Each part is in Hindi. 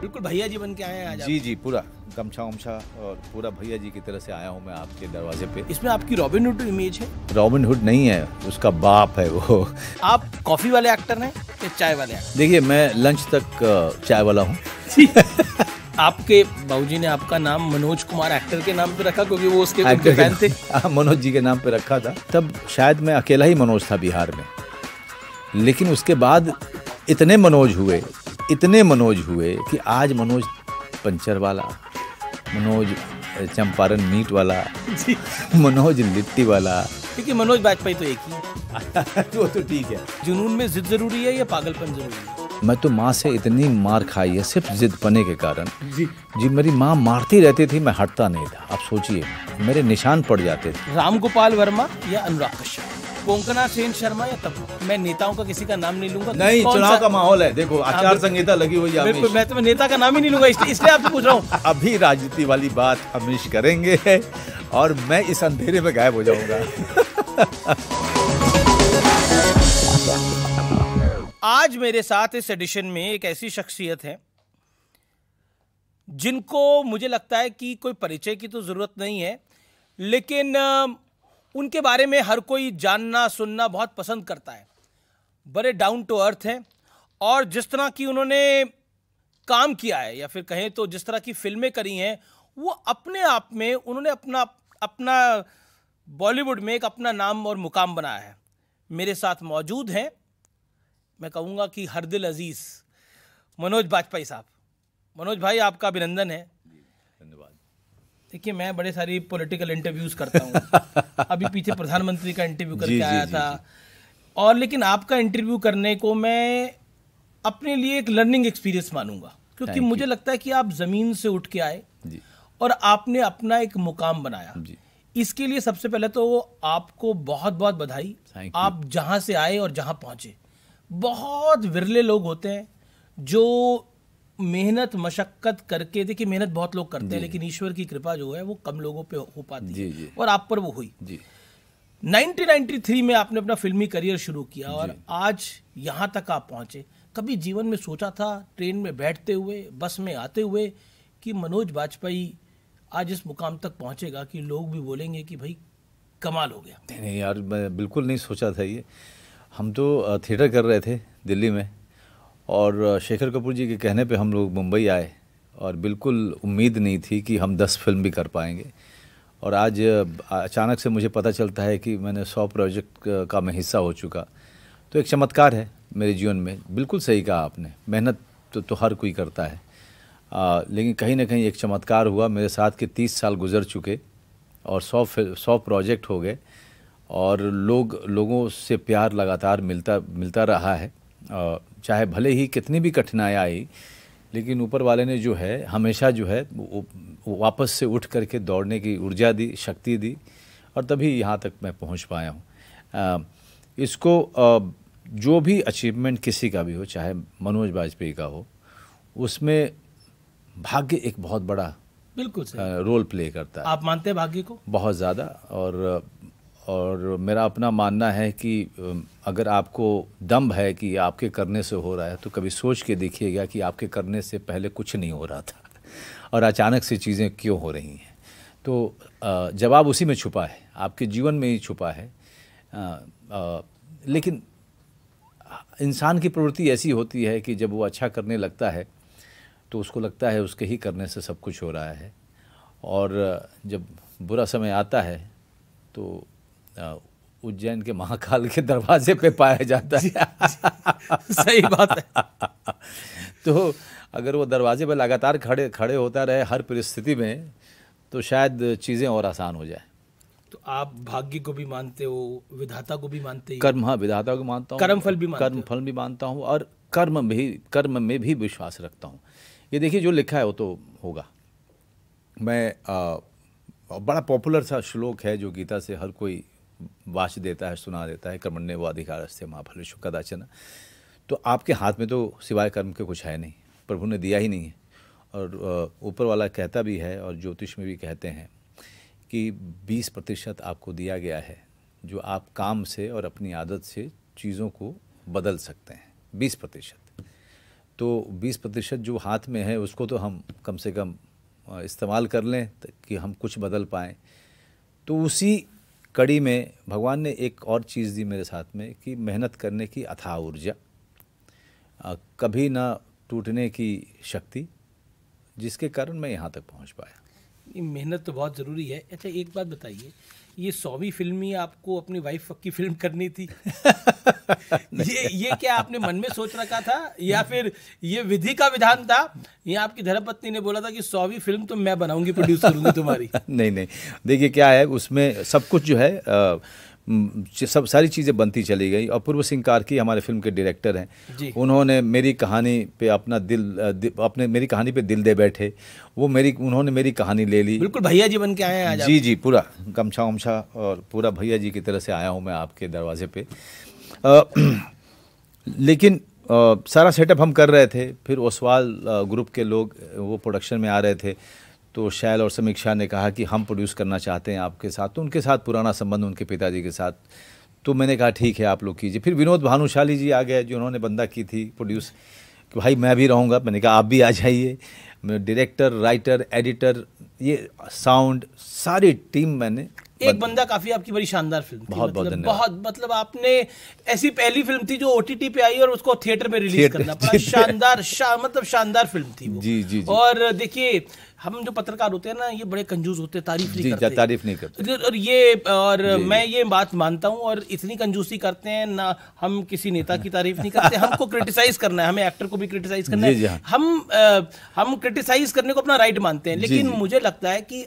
बिल्कुल भैया जी बन के आए हैं जी जी पूरा गमछा उमछा और पूरा भैया जी की तरह से आया हूँ मैं आपके दरवाजे पे इसमें आपकी रॉबिन हुड इमेज है रॉबिन हुड नहीं है उसका बाप है वो आप कॉफी वाले एक्टर हैं या चाय वाले देखिए मैं लंच तक चाय वाला हूँ आपके बाबूजी ने आपका नाम मनोज कुमार एक्टर के नाम पे रखा क्योंकि वो उसके फैन थे हाँ, मनोज जी के नाम पे रखा था तब शायद मैं अकेला ही मनोज था बिहार में लेकिन उसके बाद इतने मनोज हुए इतने मनोज हुए कि आज मनोज पंचर वाला मनोज चंपारण मीट वाला मनोज लिट्टी वाला क्योंकि मनोज वाजपेयी तो एक ही वो तो ठीक है जुनून में जिद जरूरी है या पागलपन जरूरी है मैं तो माँ से इतनी मार खाई है सिर्फ जिद पने के कारण जी जी मेरी माँ मारती रहती थी मैं हटता नहीं था आप सोचिए मेरे निशान पड़ जाते थे राम गोपाल वर्मा या अनुराग कश्यप कोंकणा सेन शर्मा या तब मैं नेताओं का किसी का नाम नहीं लूंगा नहीं चुनाव का माहौल है देखो हाँ, आचार संहिता लगी हुई है मैं तो नेता का नाम ही नहीं लूंगा इसलिए आपसे पूछ रहा हूँ अभी राजनीति वाली बात अमीश करेंगे और मैं इस अंधेरे में गायब हो जाऊंगा आज मेरे साथ इस एडिशन में एक ऐसी शख्सियत है जिनको मुझे लगता है कि कोई परिचय की तो ज़रूरत नहीं है लेकिन उनके बारे में हर कोई जानना सुनना बहुत पसंद करता है बड़े डाउन टू अर्थ हैं और जिस तरह की उन्होंने काम किया है या फिर कहें तो जिस तरह की फिल्में करी हैं वो अपने आप में उन्होंने अपना अपना बॉलीवुड में एक अपना नाम और मुकाम बनाया है मेरे साथ मौजूद हैं मैं कहूँगा कि हर दिल अजीज़ मनोज बाजपेयी साहब मनोज भाई आपका अभिनंदन है धन्यवाद देखिए मैं बड़े सारी पॉलिटिकल इंटरव्यूज करता हूँ अभी पीछे प्रधानमंत्री का इंटरव्यू करके आया जी, था जी। और लेकिन आपका इंटरव्यू करने को मैं अपने लिए एक लर्निंग एक्सपीरियंस मानूंगा क्योंकि मुझे लगता है कि आप ज़मीन से उठ के आए और आपने अपना एक मुकाम बनाया इसके लिए सबसे पहले तो आपको बहुत बहुत बधाई आप जहाँ से आए और जहाँ पहुँचे बहुत विरले लोग होते हैं जो मेहनत मशक्कत करके देखिए मेहनत बहुत लोग करते हैं लेकिन ईश्वर की कृपा जो है वो कम लोगों पे हो पाती जी, जी. है और आप पर वो हुई जी 1993 में आपने अपना फिल्मी करियर शुरू किया और आज यहाँ तक आप पहुंचे कभी जीवन में सोचा था ट्रेन में बैठते हुए बस में आते हुए कि मनोज वाजपेयी आज इस मुकाम तक पहुंचेगा कि लोग भी बोलेंगे कि भाई कमाल हो गया नहीं यार मैं बिल्कुल नहीं सोचा था ये हम तो थिएटर कर रहे थे दिल्ली में और शेखर कपूर जी के कहने पे हम लोग मुंबई आए और बिल्कुल उम्मीद नहीं थी कि हम दस फिल्म भी कर पाएंगे और आज अचानक से मुझे पता चलता है कि मैंने सौ प्रोजेक्ट का मैं हिस्सा हो चुका तो एक चमत्कार है मेरे जीवन में बिल्कुल सही कहा आपने मेहनत तो, तो हर कोई करता है आ, लेकिन कहीं ना कहीं एक चमत्कार हुआ मेरे साथ के तीस साल गुजर चुके और सौ सौ प्रोजेक्ट हो गए और लोग लोगों से प्यार लगातार मिलता मिलता रहा है चाहे भले ही कितनी भी कठिनाई आई लेकिन ऊपर वाले ने जो है हमेशा जो है वो वापस से उठ करके दौड़ने की ऊर्जा दी शक्ति दी और तभी यहाँ तक मैं पहुँच पाया हूँ इसको जो भी अचीवमेंट किसी का भी हो चाहे मनोज वाजपेयी का हो उसमें भाग्य एक बहुत बड़ा बिल्कुल रोल प्ले करता है आप मानते हैं भाग्य को बहुत ज़्यादा और और मेरा अपना मानना है कि अगर आपको दम्भ है कि आपके करने से हो रहा है तो कभी सोच के देखिएगा कि आपके करने से पहले कुछ नहीं हो रहा था और अचानक से चीज़ें क्यों हो रही हैं तो जवाब उसी में छुपा है आपके जीवन में ही छुपा है लेकिन इंसान की प्रवृत्ति ऐसी होती है कि जब वो अच्छा करने लगता है तो उसको लगता है उसके ही करने से सब कुछ हो रहा है और जब बुरा समय आता है तो उज्जैन के महाकाल के दरवाजे पे पाया जाता है सही बात है तो अगर वो दरवाजे पर लगातार खड़े खड़े होता रहे हर परिस्थिति में तो शायद चीज़ें और आसान हो जाए तो आप भाग्य को भी मानते हो विधाता को भी मानते हैं कर्म हाँ विधाता को मानता हूँ कर्म फल भी कर्म फल भी मानता हूँ और कर्म भी कर्म में भी विश्वास रखता हूँ ये देखिए जो लिखा है वो तो होगा मैं आ, बड़ा पॉपुलर सा श्लोक है जो गीता से हर कोई वाच देता है सुना देता है कर्मण्य वो अधिकार से महाफलेशु कदाचन तो आपके हाथ में तो सिवाय कर्म के कुछ है नहीं प्रभु ने दिया ही नहीं है और ऊपर वाला कहता भी है और ज्योतिष में भी कहते हैं कि 20 प्रतिशत आपको दिया गया है जो आप काम से और अपनी आदत से चीज़ों को बदल सकते हैं 20 प्रतिशत तो 20 प्रतिशत जो हाथ में है उसको तो हम कम से कम इस्तेमाल कर लें कि हम कुछ बदल पाएँ तो उसी कड़ी में भगवान ने एक और चीज़ दी मेरे साथ में कि मेहनत करने की अथाह ऊर्जा कभी ना टूटने की शक्ति जिसके कारण मैं यहाँ तक पहुँच पाया मेहनत तो बहुत ज़रूरी है अच्छा एक बात बताइए ये सौवीं फिल्म ही आपको अपनी वाइफ की फिल्म करनी थी ये ये क्या आपने मन में सोच रखा था या फिर ये विधि का विधान था ये आपकी धर्मपत्नी ने बोला था कि सौवीं फिल्म तो मैं बनाऊंगी प्रोड्यूस करूंगी तुम्हारी नहीं नहीं देखिए क्या है उसमें सब कुछ जो है आ, सब सारी चीज़ें बनती चली गई अपूर्व सिंह कार्की हमारे फिल्म के डायरेक्टर हैं उन्होंने मेरी कहानी पे अपना दिल, अपने मेरी कहानी पे दिल दे बैठे वो मेरी उन्होंने मेरी कहानी ले ली बिल्कुल भैया जी बन के आए हैं जी जी पूरा गमछा उमछा और पूरा भैया जी की तरह से आया हूँ मैं आपके दरवाजे पर लेकिन आ, सारा सेटअप हम कर रहे थे फिर ओसवाल ग्रुप के लोग वो प्रोडक्शन में आ रहे थे तो शैल और समीक्षा ने कहा कि हम प्रोड्यूस करना चाहते हैं आपके साथ तो उनके साथ पुराना संबंध उनके पिताजी के साथ तो मैंने कहा ठीक है आप लोग कीजिए फिर विनोद भानुशाली जी आ गए जो उन्होंने बंदा की थी प्रोड्यूस कि भाई मैं भी रहूँगा मैंने कहा आप भी आ जाइए डायरेक्टर राइटर एडिटर ये साउंड सारी टीम मैंने एक बंदा, बंदा काफी आपकी बड़ी शानदार फिल्म बहुत थी, बहुत मतलब, बहुत मतलब आपने ऐसी पहली फिल्म थी जो ओटीटी पे आई और उसको थिएटर में रिलीज करना शानदार शा, मतलब शानदार फिल्म थी वो। जी जी, जी। और देखिए हम जो पत्रकार होते हैं ना ये बड़े कंजूस होते हैं तारीफ नहीं करते तारीफ नहीं करते और ये और मैं ये बात मानता हूँ और इतनी कंजूसी करते हैं ना हम किसी नेता की तारीफ नहीं करते हमको क्रिटिसाइज करना है हमें एक्टर को भी क्रिटिसाइज करना है हाँ। हम आ, हम क्रिटिसाइज करने को अपना राइट मानते हैं लेकिन मुझे लगता है कि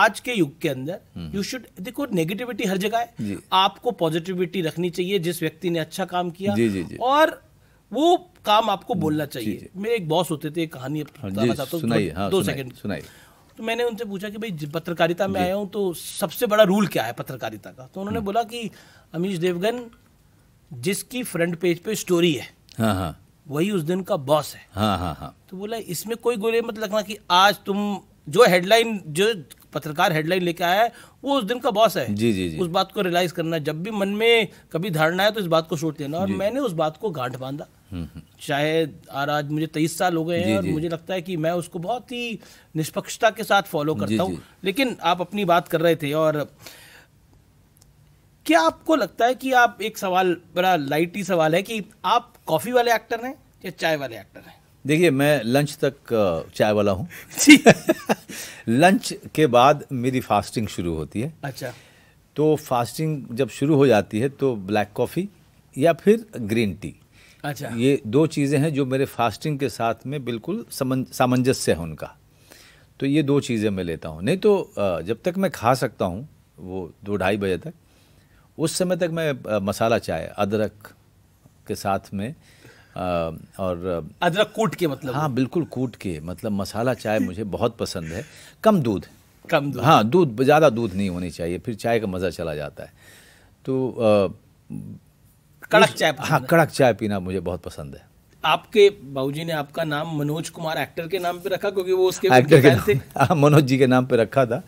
आज के युग के अंदर यू हम्म, शुड हम्म। देखो नेगेटिविटी हर जगह है आपको पॉजिटिविटी रखनी चाहिए जिस व्यक्ति ने अच्छा काम किया जी, जी, जी. और वो काम आपको हम्म, बोलना चाहिए मेरे एक बॉस होते थे कहानी हाँ, दो हाँ, सेकंड सुनाइए तो मैंने उनसे पूछा कि भाई पत्रकारिता में आया हूँ तो सबसे बड़ा रूल क्या है पत्रकारिता का तो उन्होंने हम्म। बोला कि अमीश देवगन जिसकी फ्रंट पेज पे स्टोरी है हाँ हाँ वही उस दिन का बॉस है हाँ हाँ हाँ तो बोला इसमें कोई गोले मत लगना कि आज तुम जो हेडलाइन जो पत्रकार हेडलाइन लेके आया है वो उस दिन का बॉस है जी जी जी उस बात को रियलाइज करना जब भी मन में कभी धारणा है तो इस बात को छोड़ देना और मैंने उस बात को गांठ बांधा शायद आज मुझे तेईस साल हो गए हैं और मुझे लगता है कि मैं उसको बहुत ही निष्पक्षता के साथ फॉलो करता हूँ लेकिन आप अपनी बात कर रहे थे और क्या आपको लगता है कि आप एक सवाल बड़ा लाइट ही सवाल है कि आप कॉफ़ी वाले एक्टर हैं या चाय वाले एक्टर हैं देखिए मैं लंच तक चाय वाला हूँ लंच के बाद मेरी फास्टिंग शुरू होती है अच्छा तो फास्टिंग जब शुरू हो जाती है तो ब्लैक कॉफ़ी या फिर ग्रीन टी अच्छा ये दो चीज़ें हैं जो मेरे फास्टिंग के साथ में बिल्कुल सामंजस्य है उनका तो ये दो चीज़ें मैं लेता हूँ नहीं तो जब तक मैं खा सकता हूँ वो दो ढाई बजे तक उस समय तक मैं मसाला चाय अदरक के साथ में और अदरक कूट के मतलब हाँ बिल्कुल कूट के मतलब मसाला चाय मुझे बहुत पसंद है कम दूध कम दूध हाँ दूध ज़्यादा दूध नहीं होनी चाहिए फिर चाय का मज़ा चला जाता है तो आ, हाँ, कड़क चाय हाँ कड़क चाय पीना मुझे बहुत पसंद है आपके बाबूजी ने आपका नाम मनोज कुमार एक्टर के नाम पे रखा क्योंकि वो उसके एक्टर के थे हाँ, मनोज जी के नाम पे रखा था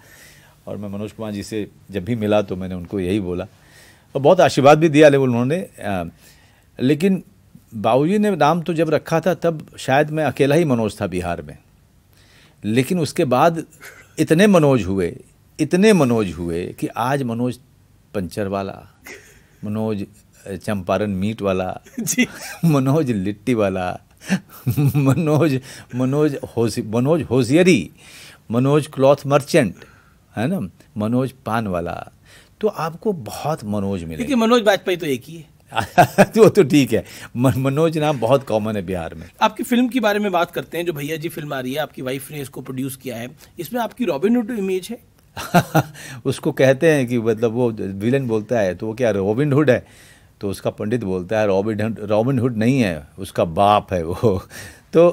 और मैं मनोज कुमार जी से जब भी मिला तो मैंने उनको यही बोला और बहुत आशीर्वाद भी दिया लेकिन उन्होंने लेकिन बाबूजी ने नाम तो जब रखा था तब शायद मैं अकेला ही मनोज था बिहार में लेकिन उसके बाद इतने मनोज हुए इतने मनोज हुए कि आज मनोज पंचर वाला मनोज चंपारण मीट वाला जी मनोज लिट्टी वाला मनोज मनोज होसी Manoj hosiery Manoj cloth merchant है ना मनोज पान वाला तो आपको बहुत मनोज मिले क्योंकि मनोज वाजपेयी तो एक ही है तो वो तो ठीक है मनोज नाम बहुत कॉमन है बिहार में आपकी फिल्म के बारे में बात करते हैं जो भैया जी फिल्म आ रही है आपकी वाइफ ने इसको प्रोड्यूस किया है इसमें आपकी रॉबिन हुड इमेज है उसको कहते हैं कि मतलब वो विलन बोलता है तो वो क्या रॉबिन हुड है तो उसका पंडित बोलता है रॉबिन रॉबिन हुड नहीं है उसका बाप है वो तो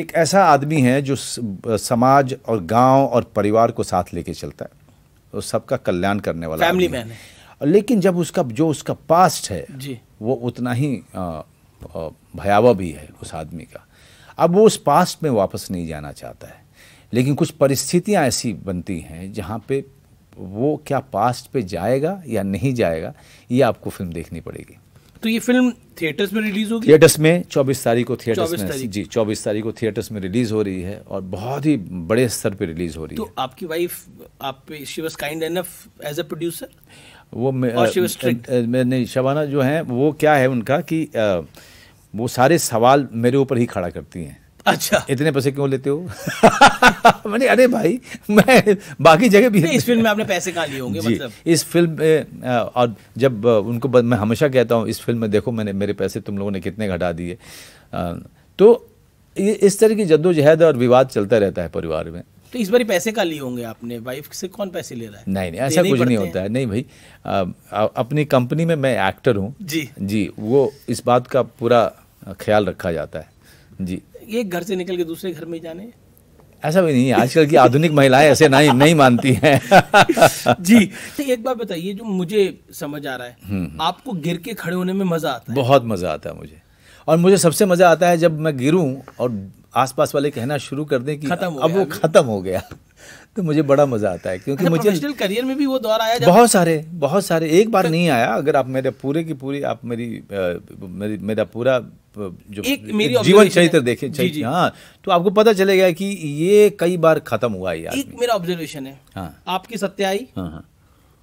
एक ऐसा आदमी है जो समाज और गांव और परिवार को साथ लेके चलता है और सबका कल्याण करने वाला फैमिली मैन है लेकिन जब उसका जो उसका पास्ट है जी। वो उतना ही भयावह भी है उस आदमी का अब वो उस पास्ट में वापस नहीं जाना चाहता है लेकिन कुछ परिस्थितियाँ ऐसी बनती हैं जहाँ पे वो क्या पास्ट पे जाएगा या नहीं जाएगा ये आपको फिल्म देखनी पड़ेगी तो ये फिल्म थिएटर्स में रिलीज होगी थिएटर्स में 24 तारीख को थिएटर्स में जी 24 तारीख को थिएटर्स में रिलीज हो रही है और बहुत ही बड़े स्तर पे रिलीज हो रही तो है तो आपकी वाइफ आप पे she was kind enough as a producer वो मैं नहीं शबाना जो है वो क्या है उनका कि आ, वो सारे सवाल मेरे ऊपर ही खड़ा करती हैं अच्छा इतने पैसे क्यों लेते हो मैंने अरे भाई मैं बाकी जगह भी इस फिल्म में आपने पैसे कहाँ लिए होंगे मतलब इस फिल्म में और जब उनको मैं हमेशा कहता हूँ इस फिल्म में देखो मैंने मेरे पैसे तुम लोगों ने कितने घटा दिए तो इस तरह की जद्दोजहद और विवाद चलता रहता है परिवार में तो इस बार पैसे का लिए होंगे आपने वाइफ से कौन पैसे ले रहा है नहीं नहीं ऐसा कुछ नहीं होता है नहीं भाई अपनी कंपनी में मैं एक्टर हूँ जी जी वो इस बात का पूरा ख्याल रखा जाता है जी एक घर से निकल के दूसरे घर में जाने ऐसा भी नहीं आजकल की आधुनिक महिलाएं ऐसे नहीं नहीं मानती हैं जी तो एक बार बताइए जो मुझे समझ आ रहा है हम्म, हम्म। आपको गिर के खड़े होने में मज़ा आता है बहुत मज़ा आता है मुझे और मुझे सबसे मज़ा आता है जब मैं गिरूं और आसपास वाले कहना शुरू कर दें कि अब वो ख़त्म हो गया तो मुझे बड़ा मज़ा आता है क्योंकि अच्छा, मुझे करियर में भी वो दौर आया बहुत सारे बहुत सारे एक बार नहीं आया अगर आप मेरे पूरे की पूरी आप मेरी मेरा पूरा जो एक मेरी जीवन चरित्र देखे जी जी। हाँ तो आपको पता चलेगा कि ये कई बार खत्म हुआ है एक मेरा ऑब्जर्वेशन है हाँ आपकी सत्याई हाँ, हाँ।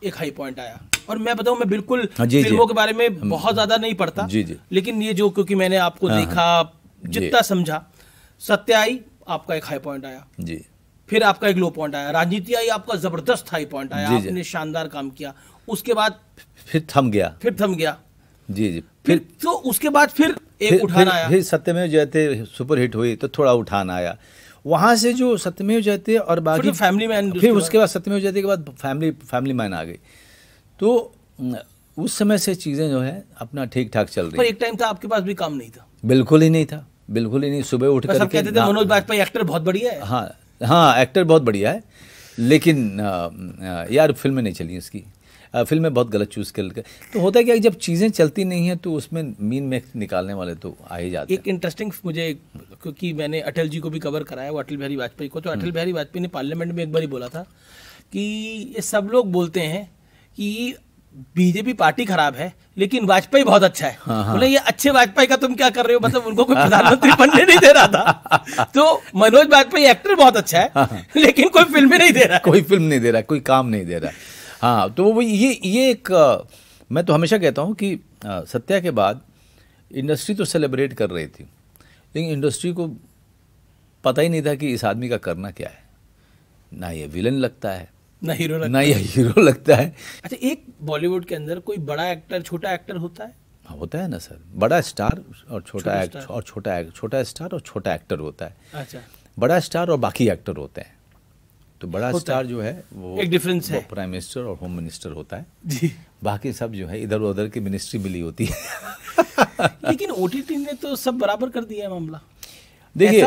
एक हाई पॉइंट आया और मैं बताऊं मैं बिल्कुल हाँ जी फिल्मों जी। के बारे में बहुत ज्यादा नहीं पढ़ता जी जी लेकिन ये जो क्योंकि मैंने आपको हाँ।, हाँ। देखा जितना समझा सत्याई आपका एक हाई पॉइंट आया जी फिर आपका एक लो पॉइंट आया राजनीति आई आपका जबरदस्त हाई पॉइंट आया आपने शानदार काम किया उसके बाद फिर थम गया फिर थम गया जी जी फिर तो उसके बाद फिर एक उठान आया फिर सत्यमेव जयते सुपर हिट हुई तो थोड़ा उठान आया वहां से जो सत्यमेव जयते और बाकी फैमिली मैन फिर उसके बाद सत्यमेव जयते के बाद फैमिली फैमिली मैन आ गई तो उस समय से चीज़ें जो है अपना ठीक ठाक चल रही पर एक टाइम था आपके पास भी काम नहीं था बिल्कुल ही नहीं था बिल्कुल ही नहीं सुबह उठ कर कहते थे मनोज वाजपेयी एक्टर बहुत बढ़िया है हाँ हाँ एक्टर बहुत बढ़िया है लेकिन यार फिल्में नहीं चली उसकी फिल्में बहुत गलत चूज़ कर तो होता है क्या जब चीज़ें चलती नहीं हैं तो उसमें मीन मैक्स निकालने वाले तो आ ही जाते एक इंटरेस्टिंग मुझे क्योंकि मैंने अटल जी को भी कवर कराया वो अटल बिहारी वाजपेयी को तो हम्म। अटल बिहारी वाजपेयी ने पार्लियामेंट में एक बार ही बोला था कि ये सब लोग बोलते हैं कि बीजेपी पार्टी खराब है लेकिन वाजपेयी बहुत अच्छा है हाँ, हाँ। बोले हाँ, ये अच्छे वाजपेयी का तुम क्या कर रहे हो मतलब उनको कोई प्रधानमंत्री बनने नहीं दे रहा था तो मनोज वाजपेयी एक्टर बहुत अच्छा है हाँ, हाँ। लेकिन कोई फिल्म नहीं दे रहा कोई फिल्म नहीं दे रहा कोई काम नहीं दे रहा हाँ तो वो ये ये एक मैं तो हमेशा कहता हूँ कि सत्या के बाद इंडस्ट्री तो सेलिब्रेट कर रही थी लेकिन इंडस्ट्री को पता ही नहीं था कि इस आदमी का करना क्या है ना ये विलन लगता है ना हीरो लगता ना या हीरो लगता है अच्छा एक बॉलीवुड के अंदर कोई बड़ा एक्टर छोटा एक्टर होता है हाँ, होता है ना सर बड़ा स्टार और छोटा एक्ट और छोटा एक, छोटा स्टार और छोटा एक्टर होता है अच्छा बड़ा स्टार और बाकी एक्टर होते हैं तो बड़ा स्टार जो है वो एक डिफरेंस है प्राइम मिनिस्टर और होम मिनिस्टर होता है जी बाकी सब जो है इधर उधर की मिनिस्ट्री मिली होती है लेकिन ओ ने तो सब बराबर कर दिया है मामला देखिए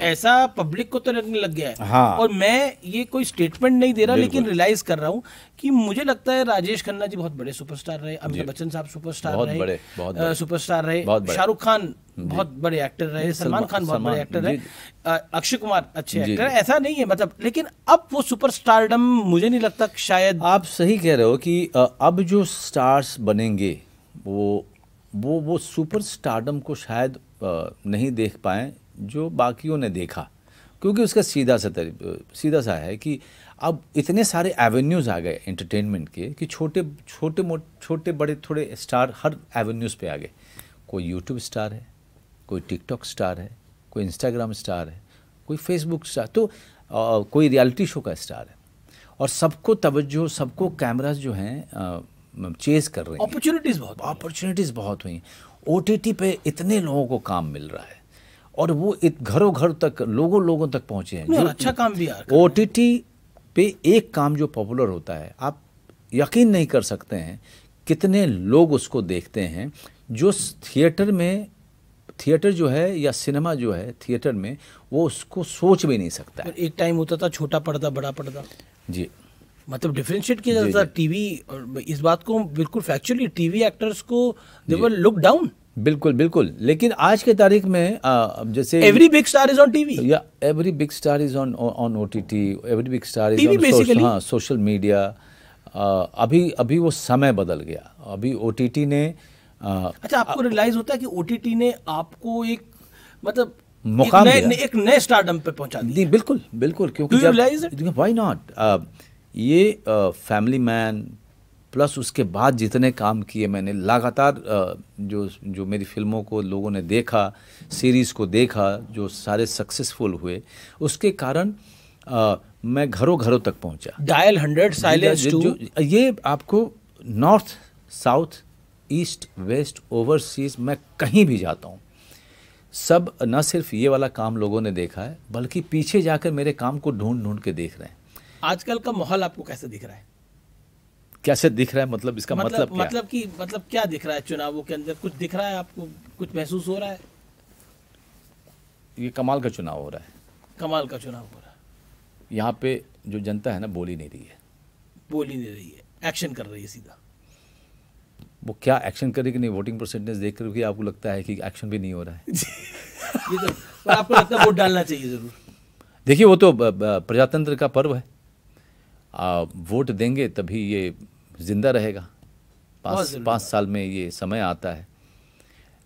ऐसा पब्लिक को तो लगने लग गया है हाँ। और मैं ये कोई स्टेटमेंट नहीं दे रहा लेकिन रियलाइज कर रहा हूँ कि मुझे लगता है राजेश खन्ना जी बहुत बड़े सुपरस्टार रहे अमिताभ बच्चन साहब सुपरस्टार रहे सुपरस्टार रहे शाहरुख खान बहुत बड़े एक्टर रहे सलमान खान बहुत बड़े एक्टर रहे अक्षय कुमार अच्छे एक्टर है ऐसा नहीं है मतलब लेकिन अब वो सुपर स्टारडम मुझे नहीं लगता शायद आप सही कह रहे हो कि अब जो स्टार्स बनेंगे वो वो वो सुपर को शायद नहीं देख पाए जो बाकियों ने देखा क्योंकि उसका सीधा सा सीधा सा है कि अब इतने सारे एवेन्यूज़ आ गए एंटरटेनमेंट के कि छोटे छोटे छोटे बड़े थोड़े स्टार हर एवेन्यूज़ पे आ गए कोई यूट्यूब स्टार है कोई टिकटॉक स्टार है कोई इंस्टाग्राम स्टार है कोई फेसबुक स्टार तो आ, कोई रियलिटी शो का स्टार है और सबको तवज्जो सबको कैमराज जो हैं चेज कर रहे हैं अपॉर्चुनिटीज़ बहुत अपॉर्चुनिटीज़ बहुत हुई ओ पे इतने लोगों को काम मिल रहा है और वो घरों घर तक लोगों लोगों तक पहुँचे हैं जो अच्छा काम भी ओ टी टी पे एक काम जो पॉपुलर होता है आप यकीन नहीं कर सकते हैं कितने लोग उसको देखते हैं जो थिएटर में थिएटर जो है या सिनेमा जो है थिएटर में वो उसको सोच भी नहीं सकता है एक टाइम होता था छोटा पर्दा बड़ा पर्दा जी मतलब डिफ्रेंशिएट किया जाता था टीवी और इस बात को बिल्कुल फैक्चुअली टीवी एक्टर्स को देवर लुक डाउन बिल्कुल बिल्कुल लेकिन आज के तारीख में जैसे every big star is on TV या every big star is on on OTT every big star is on social media अभी अभी वो समय बदल गया अभी ओटीटी ने आ, अच्छा आपको रियलाइज होता है कि ओटीटी ने आपको एक मतलब मुकाम एक नए एक नए स्टारडम पे पहुंचा दिया बिल्कुल बिल्कुल क्योंकि व्हाई नॉट ये फैमिली मैन प्लस उसके बाद जितने काम किए मैंने लगातार जो जो मेरी फिल्मों को लोगों ने देखा सीरीज़ को देखा जो सारे सक्सेसफुल हुए उसके कारण आ, मैं घरों घरों तक पहुंचा डायल हंड्रेड साइलेंस ये आपको north south east west overseas मैं कहीं भी जाता हूँ सब न सिर्फ ये वाला काम लोगों ने देखा है बल्कि पीछे जाकर मेरे काम को ढूंढ ढूंढ के देख रहे हैं आजकल का माहौल आपको कैसे दिख रहा है कैसे दिख रहा है मतलब इसका मतलब मतलब, क्या? मतलब कि मतलब क्या दिख रहा है चुनावों के अंदर कुछ दिख रहा है आपको कुछ महसूस हो रहा है ये कमाल का चुनाव हो रहा है कमाल का चुनाव हो रहा है यहाँ पे जो जनता है ना बोली नहीं रही है बोली नहीं रही है एक्शन कर रही है सीधा वो क्या एक्शन करेगी नहीं वोटिंग परसेंटेज देख कर आपको लगता है कि एक्शन भी नहीं हो रहा है ये तो आपको लगता है वोट डालना चाहिए ज़रूर देखिए वो तो प्रजातंत्र का पर्व है आ, वोट देंगे तभी ये ज़िंदा रहेगा पाँच पाँच साल में ये समय आता है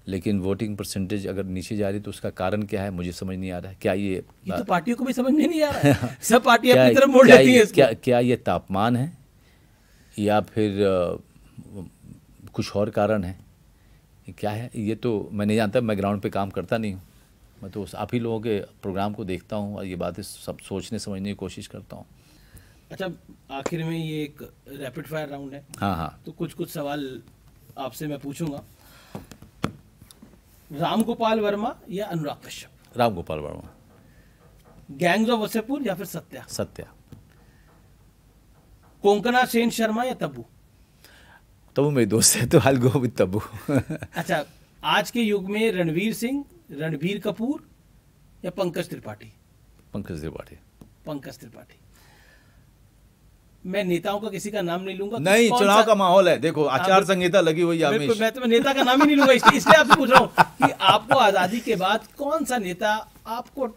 लेकिन वोटिंग परसेंटेज अगर नीचे जा रही तो उसका कारण क्या है मुझे समझ नहीं आ रहा है क्या ये, ये तो पार्टियों को भी समझ नहीं आ रहा है सब पार्टियां अपनी तरफ मोड़ लेती हैं क्या क्या ये तापमान है या फिर आ, कुछ और कारण है क्या है ये तो मैं नहीं जानता मैं ग्राउंड पे काम करता नहीं हूँ मैं तो आप ही लोगों के प्रोग्राम को देखता हूँ और ये बातें सब सोचने समझने की कोशिश करता हूँ अच्छा आखिर में ये एक रैपिड फायर राउंड है हाँ हाँ तो कुछ कुछ सवाल आपसे मैं पूछूंगा राम गोपाल वर्मा या अनुराग कश्यप राम गोपाल वर्मा गैंग्स ऑफ वसेपुर या फिर सत्या सत्या कोंकणा सेन शर्मा या तब्बू तब्बू मेरे दोस्त है तो हाल गो तब्बू अच्छा आज के युग में रणवीर सिंह रणवीर कपूर या पंकज त्रिपाठी पंकज त्रिपाठी पंकज त्रिपाठी मैं नेताओं का किसी का नाम नहीं लूंगा नहीं चुनाव का माहौल है देखो हाँ, आचार संहिता लगी हुई है मैं तो नेता का नाम ही नहीं लूंगा इसलिए आपसे पूछ रहा हूँ कि आपको आजादी के बाद कौन सा नेता आपको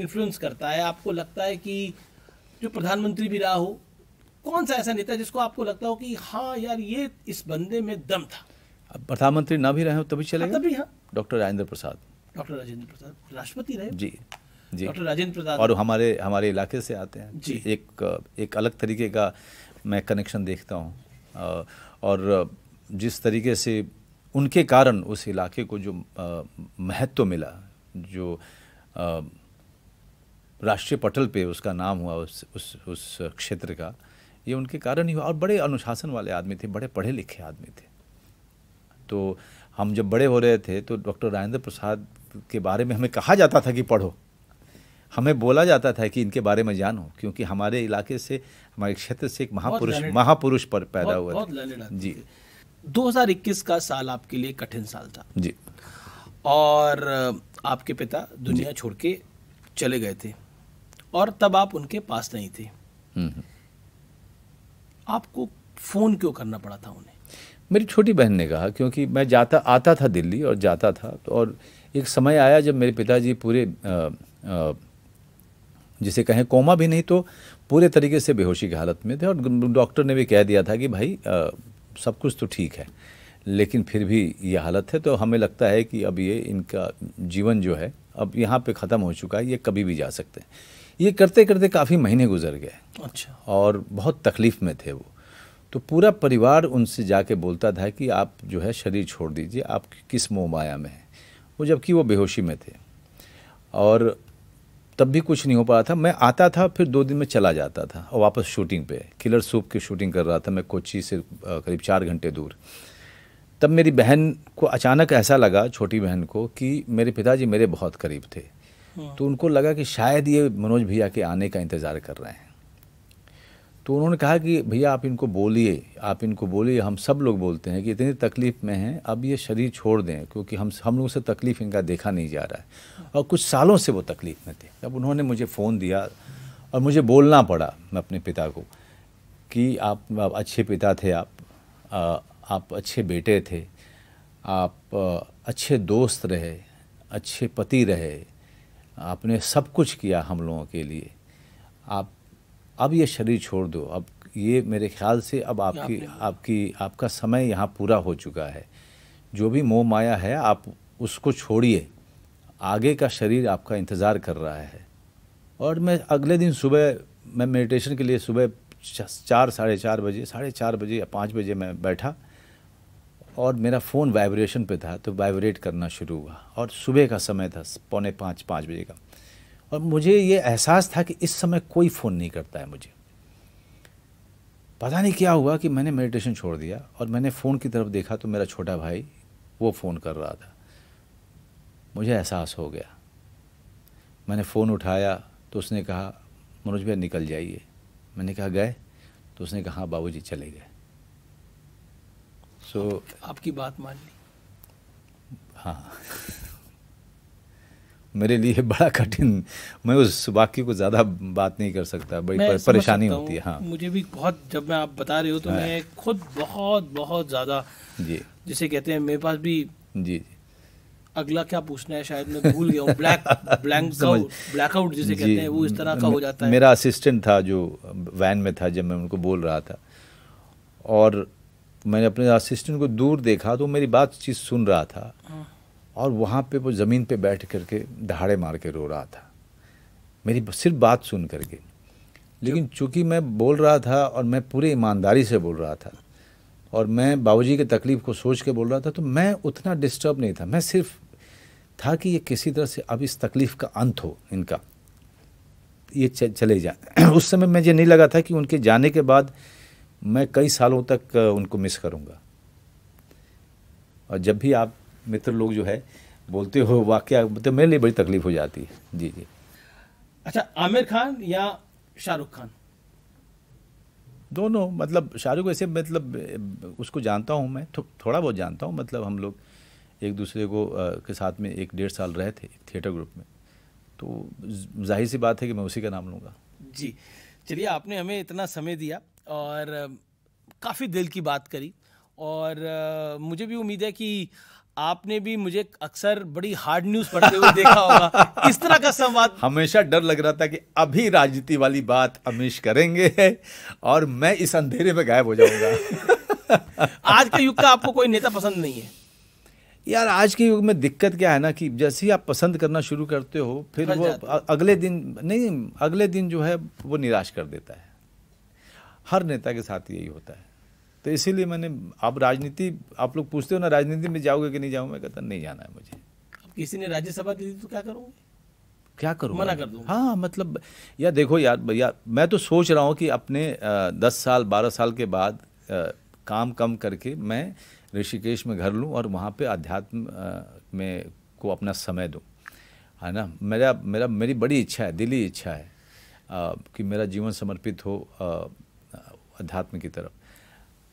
इन्फ्लुएंस करता है आपको लगता है कि जो प्रधानमंत्री भी रहा हो कौन सा ऐसा नेता जिसको आपको लगता हो कि हाँ यार ये इस बंदे में दम था अब प्रधानमंत्री ना भी रहे हो तभी चले हाँ, तभी हाँ डॉक्टर राजेंद्र प्रसाद डॉक्टर राजेंद्र प्रसाद राष्ट्रपति रहे जी जी डॉक्टर राजेंद्र प्रसाद और हमारे हमारे इलाके से आते हैं जी एक एक अलग तरीके का मैं कनेक्शन देखता हूँ और जिस तरीके से उनके कारण उस इलाके को जो महत्व तो मिला जो राष्ट्रीय पटल पे उसका नाम हुआ उस उस उस क्षेत्र का ये उनके कारण ही हुआ और बड़े अनुशासन वाले आदमी थे बड़े पढ़े लिखे आदमी थे तो हम जब बड़े हो रहे थे तो डॉक्टर राजेंद्र प्रसाद के बारे में हमें कहा जाता था कि पढ़ो हमें बोला जाता था कि इनके बारे में जानो क्योंकि हमारे इलाके से हमारे क्षेत्र से एक महापुरुष महापुरुष पर पैदा हुआ जी 2021 का साल आपके लिए कठिन साल था जी और आपके पिता दुनिया छोड़ के चले गए थे और तब आप उनके पास नहीं थे हम्म, हम्म। आपको फ़ोन क्यों करना पड़ा था उन्हें मेरी छोटी बहन ने कहा क्योंकि मैं जाता आता था दिल्ली और जाता था तो और एक समय आया जब मेरे पिताजी पूरे आ, आ, जिसे कहें कोमा भी नहीं तो पूरे तरीके से बेहोशी की हालत में थे और डॉक्टर ने भी कह दिया था कि भाई आ, सब कुछ तो ठीक है लेकिन फिर भी ये हालत है तो हमें लगता है कि अब ये इनका जीवन जो है अब यहाँ पे ख़त्म हो चुका है ये कभी भी जा सकते हैं ये करते करते काफ़ी महीने गुजर गए अच्छा और बहुत तकलीफ़ में थे वो तो पूरा परिवार उनसे जाके बोलता था कि आप जो है शरीर छोड़ दीजिए आप किस मोह में हैं वो जबकि वो बेहोशी में थे और तब भी कुछ नहीं हो पा रहा था मैं आता था फिर दो दिन में चला जाता था और वापस शूटिंग पे किलर सूप की शूटिंग कर रहा था मैं कोची से करीब चार घंटे दूर तब मेरी बहन को अचानक ऐसा लगा छोटी बहन को कि मेरे पिताजी मेरे बहुत करीब थे हाँ। तो उनको लगा कि शायद ये मनोज भैया के आने का इंतज़ार कर रहे हैं तो उन्होंने कहा कि भैया आप इनको बोलिए आप इनको बोलिए हम सब लोग बोलते हैं कि इतनी तकलीफ़ में हैं अब ये शरीर छोड़ दें क्योंकि हम हम लोगों से तकलीफ़ इनका देखा नहीं जा रहा है और कुछ सालों से वो तकलीफ़ में थे तब उन्होंने मुझे फ़ोन दिया और मुझे बोलना पड़ा मैं अपने पिता को कि आप, आप अच्छे पिता थे आप आप अच्छे बेटे थे आप अच्छे दोस्त रहे अच्छे पति रहे आपने सब कुछ किया हम लोगों के लिए आप अब ये शरीर छोड़ दो अब ये मेरे ख्याल से अब आपकी आपकी आपका समय यहाँ पूरा हो चुका है जो भी मोह माया है आप उसको छोड़िए आगे का शरीर आपका इंतज़ार कर रहा है और मैं अगले दिन सुबह मैं मेडिटेशन के लिए सुबह चार साढ़े चार बजे साढ़े चार बजे या पाँच बजे मैं बैठा और मेरा फ़ोन वाइब्रेशन पे था तो वाइब्रेट करना शुरू हुआ और सुबह का समय था पौने पाँच पाँच बजे का और मुझे ये एहसास था कि इस समय कोई फ़ोन नहीं करता है मुझे पता नहीं क्या हुआ कि मैंने मेडिटेशन छोड़ दिया और मैंने फ़ोन की तरफ देखा तो मेरा छोटा भाई वो फ़ोन कर रहा था मुझे एहसास हो गया मैंने फ़ोन उठाया तो उसने कहा मनोज भैया निकल जाइए मैंने कहा गए तो उसने कहा हाँ बाबू जी चले गए सो so, आपकी बात मान ली हाँ मेरे लिए बड़ा कठिन मैं उस वाक्य को ज़्यादा बात नहीं कर सकता बड़ी पर, परेशानी होती है हाँ मुझे भी बहुत जब मैं आप बता रहे हो तो मैं हाँ। खुद बहुत बहुत ज़्यादा जी जिसे कहते हैं मेरे पास भी जी अगला क्या पूछना है शायद मैं भूल गया हूँ ब्लैक ब्लैंक ब्लैकआउट जिसे कहते हैं वो इस तरह का हो जाता है मेरा असिस्टेंट था जो वैन में था जब मैं उनको बोल रहा था और मैंने अपने असिस्टेंट को दूर देखा तो मेरी बात चीज़ सुन रहा था हाँ। और वहाँ पे वो ज़मीन पे बैठ कर के दहाड़े मार के रो रहा था मेरी सिर्फ बात सुन करके लेकिन चूंकि मैं बोल रहा था और मैं पूरी ईमानदारी से बोल रहा था और मैं बाबूजी के तकलीफ़ को सोच के बोल रहा था तो मैं उतना डिस्टर्ब नहीं था मैं सिर्फ था कि ये किसी तरह से अब इस तकलीफ़ का अंत हो इनका ये चले जाए उस समय मुझे नहीं लगा था कि उनके जाने के बाद मैं कई सालों तक उनको मिस करूँगा और जब भी आप मित्र लोग जो है बोलते हो वाक्य तो मेरे लिए बड़ी तकलीफ हो जाती है जी जी अच्छा आमिर खान या शाहरुख खान दोनों मतलब शाहरुख ऐसे मतलब उसको जानता हूँ मैं थो, थोड़ा बहुत जानता हूँ मतलब हम लोग एक दूसरे को आ, के साथ में एक डेढ़ साल रहे थे थिएटर ग्रुप में तो जाहिर सी बात है कि मैं उसी का नाम लूँगा जी चलिए आपने हमें इतना समय दिया और काफ़ी दिल की बात करी और आ, मुझे भी उम्मीद है कि आपने भी मुझे अक्सर बड़ी हार्ड न्यूज पढ़ते हुए देखा होगा किस तरह का संवाद हमेशा डर लग रहा था कि अभी राजनीति वाली बात अमीश करेंगे और मैं इस अंधेरे में गायब हो जाऊंगा आज के युग का आपको कोई नेता पसंद नहीं है यार आज के युग में दिक्कत क्या है ना कि जैसे ही आप पसंद करना शुरू करते हो फिर वो अगले दिन नहीं अगले दिन जो है वो निराश कर देता है हर नेता के साथ यही होता है तो इसीलिए मैंने आप राजनीति आप लोग पूछते हो ना राजनीति में जाओगे कि नहीं जाऊंगा कहता नहीं जाना है मुझे अब किसी ने राज्यसभा दे दी तो क्या करूँगा क्या करूँ मना कर दूँ हाँ मतलब या देखो यार भैया मैं तो सोच रहा हूँ कि अपने दस साल बारह साल के बाद आ, काम कम करके मैं ऋषिकेश में घर लूँ और वहाँ पे अध्यात्म में को अपना समय दूँ है ना मेरा मेरा मेरी बड़ी इच्छा है दिली इच्छा है आ, कि मेरा जीवन समर्पित हो अध्यात्म की तरफ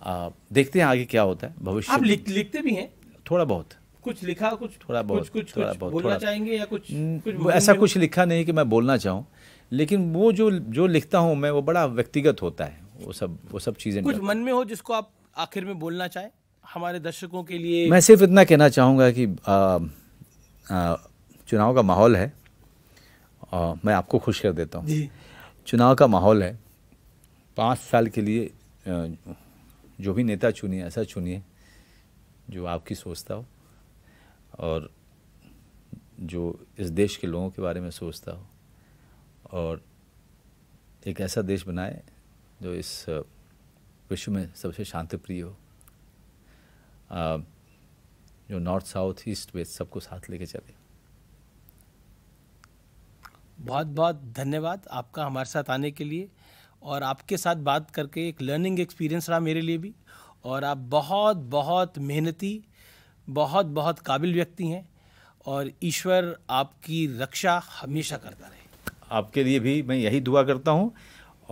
आ, देखते हैं आगे क्या होता है भविष्य आप लिख, लिखते भी हैं थोड़ा बहुत कुछ लिखा कुछ थोड़ा बहुत कुछ कुछ, थोड़ा बहुत, बोलना चाहेंगे या कुछ, कुछ ऐसा कुछ लिखा नहीं कि मैं बोलना चाहूँ लेकिन वो जो जो लिखता हूँ मैं वो बड़ा व्यक्तिगत होता है वो सब वो सब चीज़ें कुछ मन में हो जिसको आप आखिर में बोलना चाहें हमारे दर्शकों के लिए मैं सिर्फ इतना कहना चाहूँगा कि चुनाव का माहौल है मैं आपको खुश कर देता हूँ चुनाव का माहौल है पाँच साल के लिए जो भी नेता चुनिए ऐसा चुनिए जो आपकी सोचता हो और जो इस देश के लोगों के बारे में सोचता हो और एक ऐसा देश बनाए जो इस विश्व में सबसे शांतिप्रिय हो जो नॉर्थ साउथ ईस्ट वेस्ट सबको साथ लेके चले बहुत बहुत धन्यवाद आपका हमारे साथ आने के लिए और आपके साथ बात करके एक लर्निंग एक्सपीरियंस रहा मेरे लिए भी और आप बहुत बहुत मेहनती बहुत बहुत काबिल व्यक्ति हैं और ईश्वर आपकी रक्षा हमेशा करता रहे आपके लिए भी मैं यही दुआ करता हूँ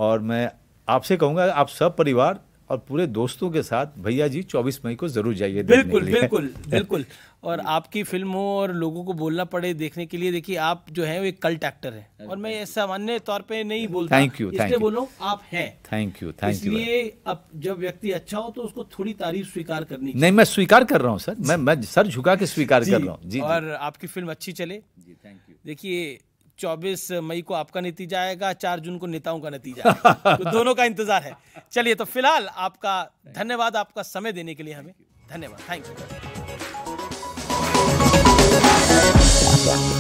और मैं आपसे कहूँगा आप सब परिवार और पूरे दोस्तों के साथ भैया जी 24 मई को जरूर जाइए बिल्कुल बिल्कुल बिल्कुल और आपकी फिल्म हो और लोगों को बोलना पड़े देखने के लिए देखिए आप जो है वो एक कल्ट एक्टर है और मैं सामान्य तौर पे नहीं बोलता थैंक यू इसलिए बोलो आप हैं थैंक यू थैंक यू इसलिए अब जब व्यक्ति अच्छा हो तो उसको थोड़ी तारीफ स्वीकार करनी नहीं मैं स्वीकार कर रहा हूँ सर मैं मैं सर झुका के स्वीकार कर रहा हूँ जी और आपकी फिल्म अच्छी चले थैंक यू देखिए चौबीस मई को आपका नतीजा आएगा चार जून को नेताओं का नतीजा तो दोनों का इंतजार है चलिए तो फिलहाल आपका धन्यवाद आपका समय देने के लिए हमें धन्यवाद थैंक यू Gracias.